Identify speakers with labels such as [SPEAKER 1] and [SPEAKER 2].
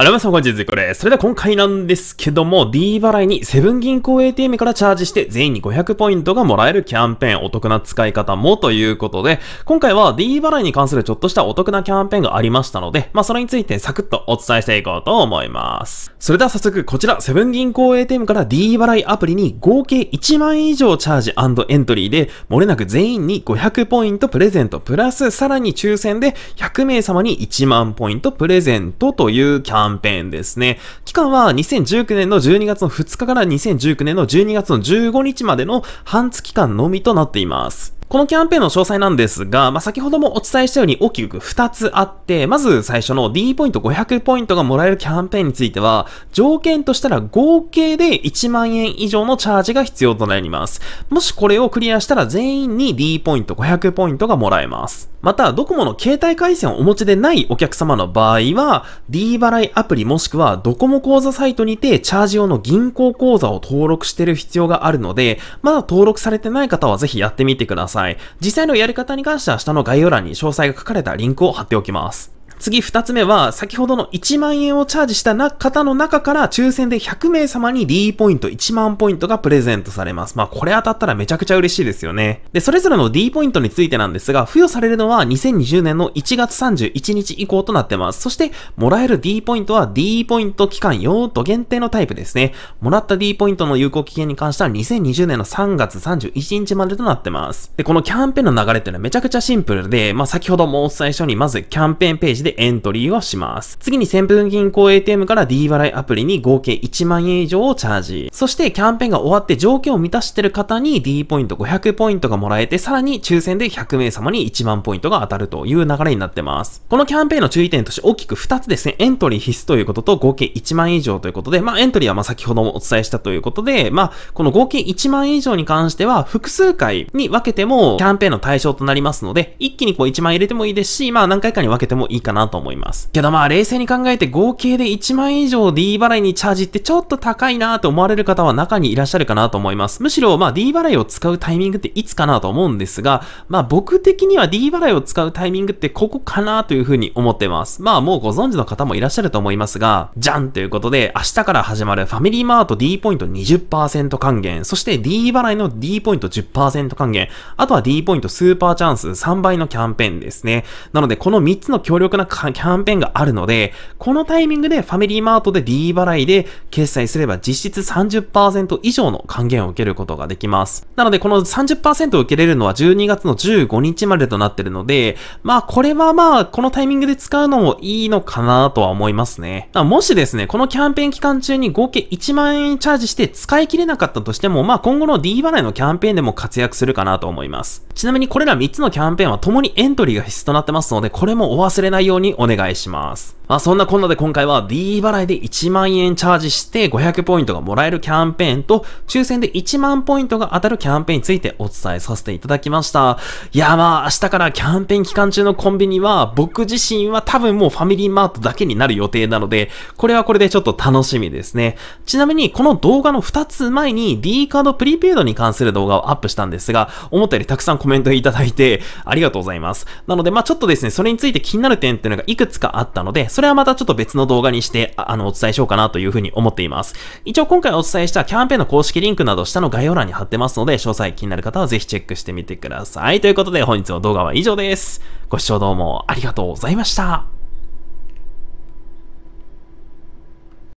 [SPEAKER 1] あらまさん、こんにちは、これ。それでは今回なんですけども、D 払いにセブン銀行 ATM からチャージして全員に500ポイントがもらえるキャンペーン、お得な使い方もということで、今回は D 払いに関するちょっとしたお得なキャンペーンがありましたので、まあそれについてサクッとお伝えしていこうと思います。それでは早速、こちら、セブン銀行 ATM から D 払いアプリに合計1万円以上チャージエントリーで、もれなく全員に500ポイントプレゼント、プラスさらに抽選で100名様に1万ポイントプレゼントというキャンペーンンペーンですね。期間は2019年の12月の2日から2019年の12月の15日までの半月間のみとなっています。このキャンペーンの詳細なんですが、まあ、先ほどもお伝えしたように大きく2つあって、まず最初の D ポイント500ポイントがもらえるキャンペーンについては、条件としたら合計で1万円以上のチャージが必要となります。もしこれをクリアしたら全員に D ポイント500ポイントがもらえます。また、ドコモの携帯回線をお持ちでないお客様の場合は、D 払いアプリもしくはドコモ口座サイトにてチャージ用の銀行口座を登録している必要があるので、まだ登録されてない方はぜひやってみてください。さい。実際のやり方に関しては下の概要欄に詳細が書かれたリンクを貼っておきます。次2つ目は、先ほどの1万円をチャージした方の中から、抽選で100名様に D ポイント1万ポイントがプレゼントされます。まあ、これ当たったらめちゃくちゃ嬉しいですよね。で、それぞれの D ポイントについてなんですが、付与されるのは2020年の1月31日以降となってます。そして、もらえる D ポイントは D ポイント期間用途限定のタイプですね。もらった D ポイントの有効期限に関しては2020年の3月31日までとなってます。で、このキャンペーンの流れっていうのはめちゃくちゃシンプルで、まあ、先ほどもお伝えしたように、まずキャンペーンページででエントリーをします。次に先分銀行 ATM から D 払いアプリに合計1万円以上をチャージ。そしてキャンペーンが終わって条件を満たしている方に D ポイント500ポイントがもらえて、さらに抽選で100名様に1万ポイントが当たるという流れになってます。このキャンペーンの注意点として大きく2つですね、エントリー必須ということと合計1万円以上ということで、まあエントリーはまあ先ほどもお伝えしたということで、まあこの合計1万円以上に関しては複数回に分けてもキャンペーンの対象となりますので、一気にこう1万円入れてもいいですし、まあ何回かに分けてもいいかななと思います。けどまあ冷静に考えて合計で1万円以上 D 払いにチャージってちょっと高いなと思われる方は中にいらっしゃるかなと思います。むしろまあ D 払いを使うタイミングっていつかなと思うんですが、まあ僕的には D 払いを使うタイミングってここかなというふうに思ってます。まあもうご存知の方もいらっしゃると思いますが、じゃんということで明日から始まるファミリーマート D ポイント20%還元、そして D 払いの D ポイント10%還元、あとは D ポイントスーパーチャンス3倍のキャンペーンですね。なのでこの3つの強力なキャンペーンがあるので、このタイミングでファミリーマートで D 払いで決済すれば実質30%以上の還元を受けることができます。なのでこの30%を受けれるのは12月の15日までとなってるので、まあこれはまあこのタイミングで使うのもいいのかなとは思いますね。もしですね、このキャンペーン期間中に合計1万円チャージして使い切れなかったとしても、まあ今後の D 払いのキャンペーンでも活躍するかなと思います。ちなみにこれら3つのキャンペーンは共にエントリーが必須となってますので、これもお忘れないようにお願いします。まあ、そんなこんなで今回は D 払いで1万円チャージして500ポイントがもらえるキャンペーンと抽選で1万ポイントが当たるキャンペーンについてお伝えさせていただきました。いやまあ明日からキャンペーン期間中のコンビニは僕自身は多分もうファミリーマートだけになる予定なのでこれはこれでちょっと楽しみですね。ちなみにこの動画の2つ前に D カードプリペイドに関する動画をアップしたんですが思ったよりたくさんコメントいただいてありがとうございます。なのでまあちょっとですねそれについて気になる点っていうのがいくつかあったのでそれはまたちょっと別の動画にして、あの、お伝えしようかなというふうに思っています。一応今回お伝えしたキャンペーンの公式リンクなど下の概要欄に貼ってますので、詳細気になる方はぜひチェックしてみてください。ということで本日の動画は以上です。ご視聴どうもありがとうございました。